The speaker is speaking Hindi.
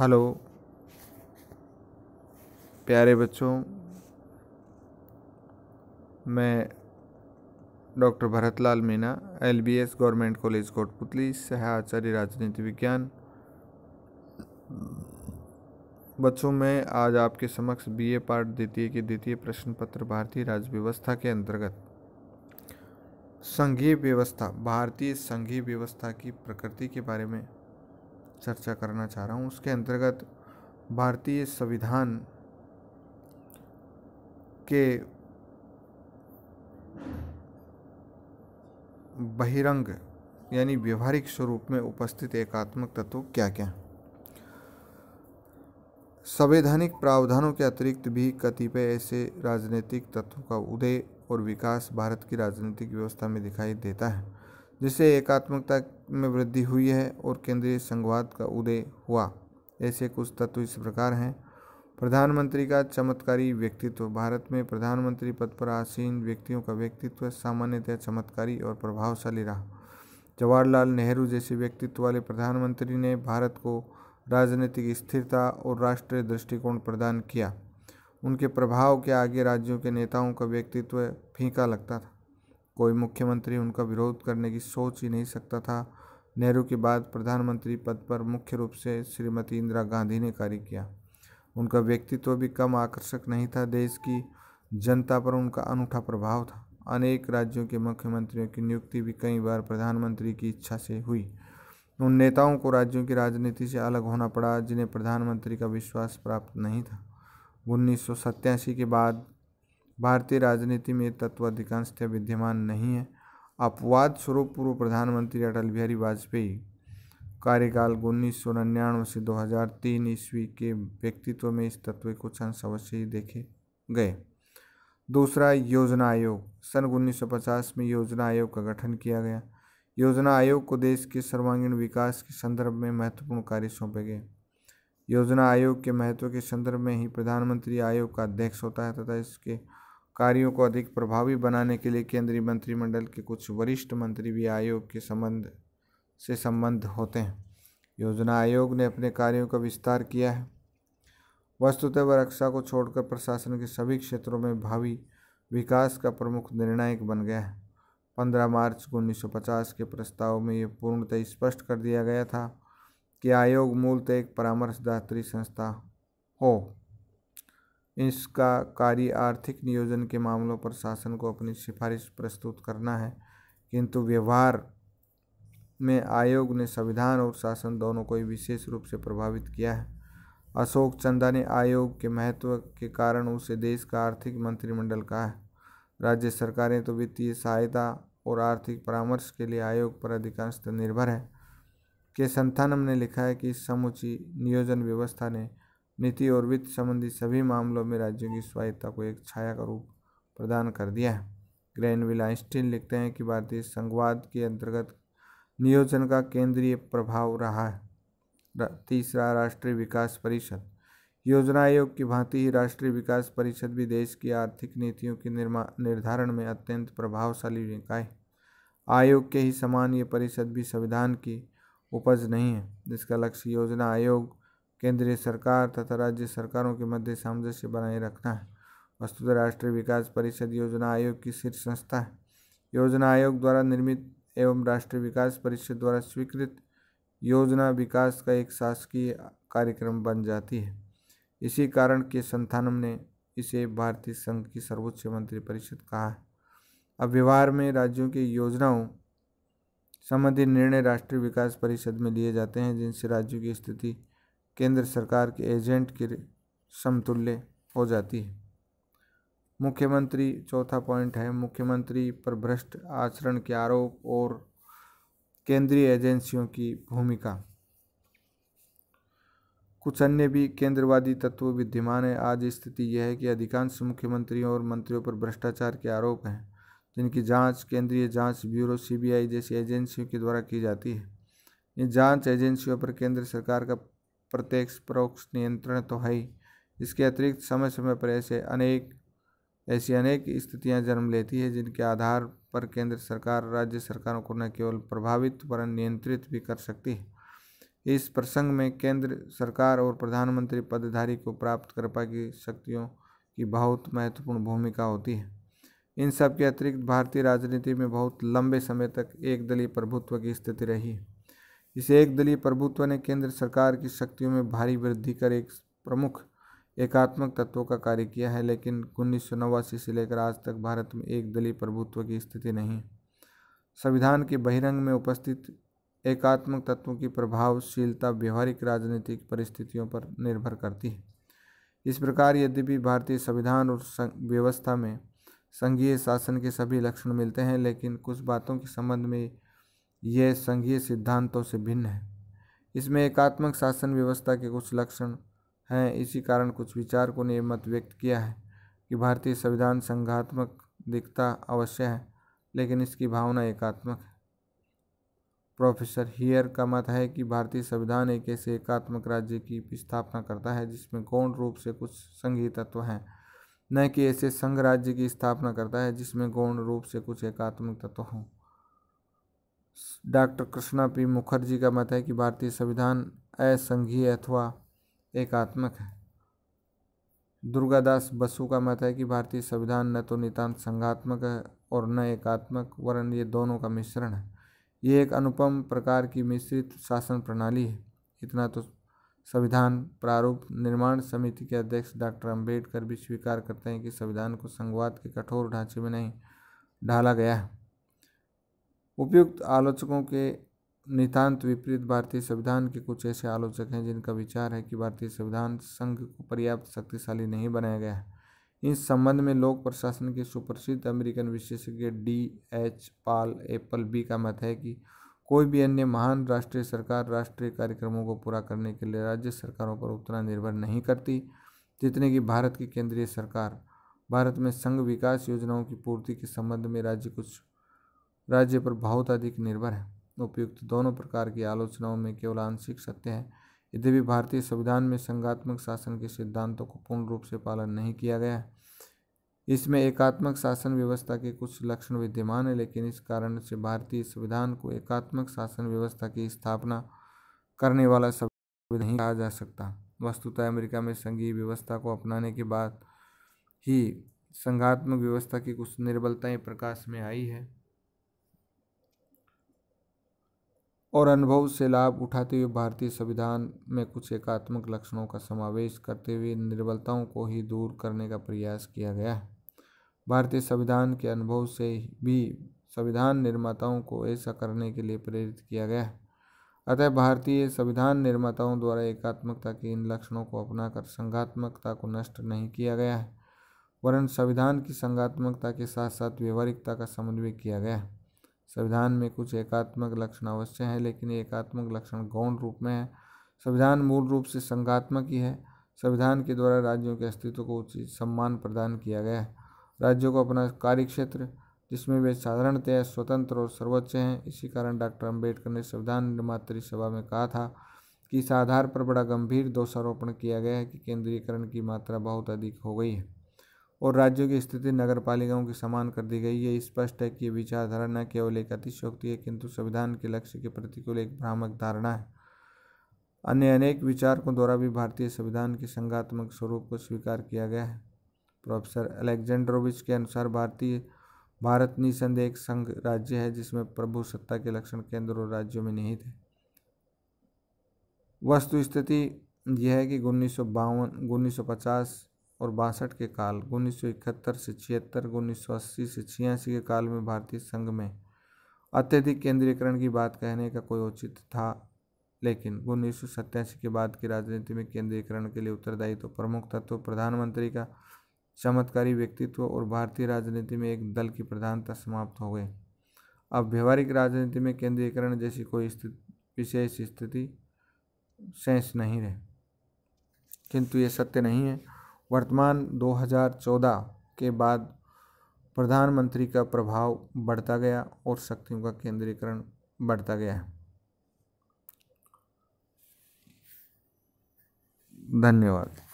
हेलो प्यारे बच्चों मैं doctor Bharat Lal Meena S government college Kotputli सह आचार्य राजनीति विज्ञान बच्चों मैं आज आपके समक्ष बी ए पार्ट द्वितीय के द्वितीय प्रश्न पत्र भारतीय राज्य व्यवस्था के अंतर्गत संघीय व्यवस्था भारतीय संघीय व्यवस्था की प्रकृति के बारे में चर्चा करना चाह रहा हूँ उसके अंतर्गत भारतीय संविधान के बहिरंग यानी व्यवहारिक स्वरूप में उपस्थित एकात्मक तत्व क्या क्या संवैधानिक प्रावधानों के अतिरिक्त भी कतिपय ऐसे राजनीतिक तत्वों का उदय और विकास भारत की राजनीतिक व्यवस्था में दिखाई देता है जिससे एकात्मकता में वृद्धि हुई है और केंद्रीय संघवाद का उदय हुआ ऐसे कुछ तत्व इस प्रकार हैं प्रधानमंत्री का चमत्कारी व्यक्तित्व भारत में प्रधानमंत्री पद पर आसीन व्यक्तियों का व्यक्तित्व सामान्यतः चमत्कारी और प्रभावशाली रहा जवाहरलाल नेहरू जैसे व्यक्तित्व वाले प्रधानमंत्री ने भारत को राजनीतिक स्थिरता और राष्ट्रीय दृष्टिकोण प्रदान किया उनके प्रभाव के आगे राज्यों के नेताओं का व्यक्तित्व फीका लगता था कोई मुख्यमंत्री उनका विरोध करने की सोच ही नहीं सकता था नेहरू के बाद प्रधानमंत्री पद पर मुख्य रूप से श्रीमती इंदिरा गांधी ने कार्य किया उनका व्यक्तित्व भी कम आकर्षक नहीं था देश की जनता पर उनका अनूठा प्रभाव था अनेक राज्यों के मुख्यमंत्रियों की नियुक्ति भी कई बार प्रधानमंत्री की इच्छा से हुई उन नेताओं को राज्यों की राजनीति से अलग होना पड़ा जिन्हें प्रधानमंत्री का विश्वास प्राप्त नहीं था उन्नीस के बाद भारतीय राजनीति में ये तत्व अधिकांशतः विद्यमान नहीं है अपवाद स्वरूप पूर्व प्रधानमंत्री अटल बिहारी वाजपेयी कार्यकाल उन्नीस सौ निन्यानवे से 2003 ईस्वी के व्यक्तित्व में इस तत्व को अंश अवश्य ही देखे गए दूसरा योजना आयोग सन 1950 में योजना आयोग का गठन किया गया योजना आयोग को देश के सर्वांगीण विकास के संदर्भ में महत्वपूर्ण कार्य सौंपे गए योजना आयोग के महत्व के संदर्भ में ही प्रधानमंत्री आयोग का अध्यक्ष होता है तथा इसके कार्यों को अधिक प्रभावी बनाने के लिए केंद्रीय मंत्रिमंडल के कुछ वरिष्ठ मंत्री भी आयोग के संबंध से संबंध होते हैं योजना आयोग ने अपने कार्यों का विस्तार किया है वस्तुतः व रक्षा को छोड़कर प्रशासन के सभी क्षेत्रों में भावी विकास का प्रमुख निर्णायक बन गया है पंद्रह मार्च उन्नीस सौ पचास के प्रस्ताव में यह पूर्णतः स्पष्ट कर दिया गया था कि आयोग मूलतः एक परामर्शदात्री संस्था हो इसका कार्य आर्थिक नियोजन के मामलों पर शासन को अपनी सिफारिश प्रस्तुत करना है किंतु व्यवहार में आयोग ने संविधान और शासन दोनों को विशेष रूप से प्रभावित किया है अशोक चंदा ने आयोग के महत्व के कारण उसे देश का आर्थिक मंत्रिमंडल कहा है राज्य सरकारें तो वित्तीय सहायता और आर्थिक परामर्श के लिए आयोग पर अधिकांशतः निर्भर है के संथानम ने लिखा है कि समुची नियोजन व्यवस्था ने नीति और वित्त संबंधी सभी मामलों में राज्यों की स्वायत्ता को एक छाया का रूप प्रदान कर दिया है ग्रैंडविल आइंस्टीन लिखते हैं कि भारतीय संघवाद के अंतर्गत नियोजन का केंद्रीय प्रभाव रहा है तीसरा राष्ट्रीय विकास परिषद योजना आयोग की भांति ही राष्ट्रीय विकास परिषद भी देश की आर्थिक नीतियों के निर्मा निर्धारण में अत्यंत प्रभावशाली निकाय आयोग के ही समान ये परिषद भी संविधान की उपज नहीं है जिसका लक्ष्य योजना आयोग केंद्रीय सरकार तथा राज्य सरकारों के मध्य सामंजस्य बनाए रखना है वस्तुतः राष्ट्रीय विकास परिषद योजना आयोग की शीर्ष संस्था है योजना आयोग द्वारा निर्मित एवं राष्ट्रीय विकास परिषद द्वारा स्वीकृत योजना विकास का एक शासकीय कार्यक्रम बन जाती है इसी कारण के संथानम ने इसे भारतीय संघ की सर्वोच्च मंत्री परिषद कहा है अब व्यवहार में राज्यों की योजनाओं संबंधी निर्णय राष्ट्रीय विकास परिषद में लिए जाते हैं जिनसे राज्यों की स्थिति केंद्र सरकार के एजेंट के समतुल्य हो जाती है मुख्यमंत्री चौथा पॉइंट है मुख्यमंत्री पर भ्रष्ट आचरण के आरोप और केंद्रीय एजेंसियों की भूमिका कुछ अन्य भी केंद्रवादी तत्व विद्यमान है आज स्थिति यह है कि अधिकांश मुख्यमंत्रियों और मंत्रियों पर भ्रष्टाचार के आरोप हैं जिनकी जांच केंद्रीय जांच ब्यूरो सीबीआई जैसी एजेंसियों के द्वारा की जाती है इन जांच एजेंसियों पर केंद्र सरकार का प्रत्यक्ष परोक्ष नियंत्रण तो है ही इसके अतिरिक्त समय समय पर ऐसे अनेक ऐसी अनेक स्थितियां जन्म लेती है जिनके आधार पर केंद्र सरकार राज्य सरकारों को न केवल प्रभावित पर नियंत्रित भी कर सकती है इस प्रसंग में केंद्र सरकार और प्रधानमंत्री पदधारी को प्राप्त कृपा की शक्तियों की बहुत महत्वपूर्ण भूमिका होती है इन सब के अतिरिक्त भारतीय राजनीति में बहुत लंबे समय तक एक दलीय प्रभुत्व की स्थिति रही है इस एक दलीय प्रभुत्व ने केंद्र सरकार की शक्तियों में भारी वृद्धि कर एक प्रमुख एकात्मक तत्वों का कार्य किया है लेकिन उन्नीस से लेकर आज तक भारत में एक दलीय प्रभुत्व की स्थिति नहीं संविधान के बहिरंग में उपस्थित एकात्मक तत्वों की प्रभावशीलता व्यवहारिक राजनीतिक परिस्थितियों पर निर्भर करती है इस प्रकार यद्यपि भारतीय संविधान और व्यवस्था में संघीय शासन के सभी लक्षण मिलते हैं लेकिन कुछ बातों के संबंध में यह संघीय सिद्धांतों से भिन्न है इसमें एकात्मक शासन व्यवस्था के कुछ लक्षण हैं इसी कारण कुछ विचारकों ने मत व्यक्त किया है कि भारतीय संविधान संघात्मक दिखता अवश्य है लेकिन इसकी भावना एकात्मक है प्रोफेसर हियर का मत है कि भारतीय संविधान एक ऐसे एकात्मक राज्य की स्थापना करता है जिसमें गौण रूप से कुछ संघीय तत्व हैं न कि ऐसे संघ राज्य की स्थापना करता है जिसमें गौण रूप से कुछ एकात्मक तत्व हों डॉक्टर कृष्णा पी मुखर्जी का मत है कि भारतीय संविधान असंघीय अथवा एकात्मक है दुर्गादास बसु का मत है कि भारतीय संविधान न तो नितान्त संघात्मक है और न एकात्मक वरन ये दोनों का मिश्रण है ये एक अनुपम प्रकार की मिश्रित शासन प्रणाली है इतना तो संविधान प्रारूप निर्माण समिति के अध्यक्ष डॉक्टर अंबेडकर भी स्वीकार करते हैं कि संविधान को संघवाद के कठोर ढांचे में नहीं ढाला गया है उपयुक्त आलोचकों के नितांत विपरीत भारतीय संविधान के कुछ ऐसे आलोचक हैं जिनका विचार है कि भारतीय संविधान संघ को पर्याप्त शक्तिशाली नहीं बनाया गया है इस संबंध में लोक प्रशासन के सुप्रसिद्ध अमेरिकन विशेषज्ञ D H Paul Appleby का मत है कि कोई भी अन्य महान राष्ट्रीय सरकार राष्ट्रीय कार्यक्रमों को पूरा करने के लिए राज्य सरकारों पर उतना निर्भर नहीं करती जितने कि भारत की केंद्रीय सरकार भारत में संघ विकास योजनाओं की पूर्ति के संबंध में राज्य कुछ राज्य पर बहुत अधिक निर्भर है उपयुक्त दोनों प्रकार की आलोचनाओं में केवल आंशिक सत्य है यद्यपि भारतीय संविधान में संघात्मक शासन के सिद्धांतों को पूर्ण रूप से पालन नहीं किया गया है इसमें एकात्मक शासन व्यवस्था के कुछ लक्षण विद्यमान है लेकिन इस कारण से भारतीय संविधान को एकात्मक शासन व्यवस्था की स्थापना करने वाला शब्द नहीं कहा जा सकता वस्तुतः अमेरिका में संघीय व्यवस्था को अपनाने के बाद ही संघात्मक व्यवस्था की कुछ निर्बलताएं प्रकाश में आई है और अनुभव से लाभ उठाते हुए भारतीय संविधान में कुछ एकात्मक लक्षणों का समावेश करते हुए निर्बलताओं को ही दूर करने का प्रयास किया गया है भारतीय संविधान के अनुभव से भी संविधान निर्माताओं को ऐसा करने के लिए प्रेरित किया गया है अतः भारतीय संविधान निर्माताओं द्वारा एकात्मकता के इन लक्षणों को अपनाकर संघात्मकता को नष्ट नहीं किया गया है वरन संविधान की संगात्मकता के साथ साथ व्यवहारिकता का समन्वय किया गया है संविधान में कुछ एकात्मक लक्षण अवश्य हैं लेकिन ये एकात्मक लक्षण गौण रूप में है संविधान मूल रूप से संघात्मक ही है संविधान के द्वारा राज्यों के अस्तित्व को उचित सम्मान प्रदान किया गया है राज्यों को अपना कार्य क्षेत्र जिसमें वे साधारणतः स्वतंत्र और सर्वोच्च हैं इसी कारण डॉक्टर अम्बेडकर ने संविधान निर्मात्री सभा में कहा था कि इस आधार पर बड़ा गंभीर दोषारोपण किया गया है कि केंद्रीकरण की मात्रा बहुत अधिक हो गई है और राज्यों की स्थिति नगर पालिकाओं की समान कर दी गई यह स्पष्ट है कि ये विचारधारा न केवल एक अतिशोक्ति है किंतु संविधान के लक्ष्य के प्रतिकूल एक भ्रामक धारणा है अन्य अनेक विचारकों द्वारा भी भारतीय संविधान के संगात्मक स्वरूप को स्वीकार किया गया है प्रोफेसर अलेक्जेंड्रोविच के अनुसार भारतीय भारत निसंदेह एक संघ राज्य है जिसमें प्रभु सत्ता के लक्षण केंद्र और राज्यों में निहित है वस्तु स्थिति यह है कि उन्नीस सौ बावन उन्नीस सौ पचास और बासठ के काल उन्नीस सौ इकहत्तर से छिहत्तर उन्नीस सौ अस्सी से छियासी के काल में भारतीय संघ में अत्यधिक केंद्रीयकरण की बात कहने का कोई औचित्य था लेकिन उन्नीस सौ सत्तासी के बाद की राजनीति में केंद्रीयकरण के लिए उत्तरदायित्व तो प्रमुख तत्व प्रधानमंत्री का चमत्कारी व्यक्तित्व और भारतीय राजनीति में एक दल की प्रधानता समाप्त हो गई अब व्यवहारिक राजनीति में केंद्रीयकरण जैसी कोई स्थिति विशेष स्थिति शेष नहीं रहे किंतु ये सत्य नहीं है वर्तमान 2014 के बाद प्रधानमंत्री का प्रभाव बढ़ता गया और शक्तियों का केंद्रीकरण बढ़ता गया धन्यवाद